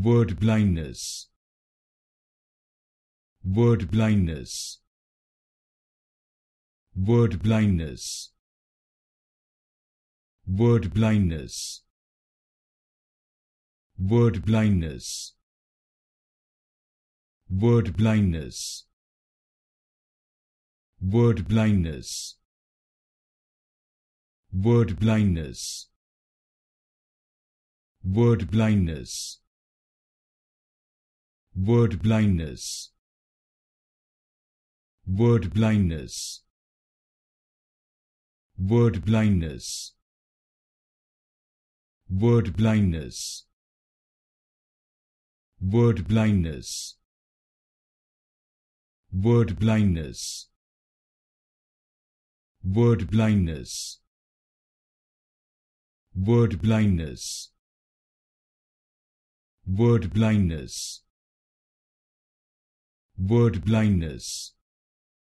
word blindness word blindness word blindness word blindness word blindness word blindness word blindness word blindness word blindness word blindness word blindness word blindness word blindness word blindness word blindness word blindness word blindness word blindness word blindness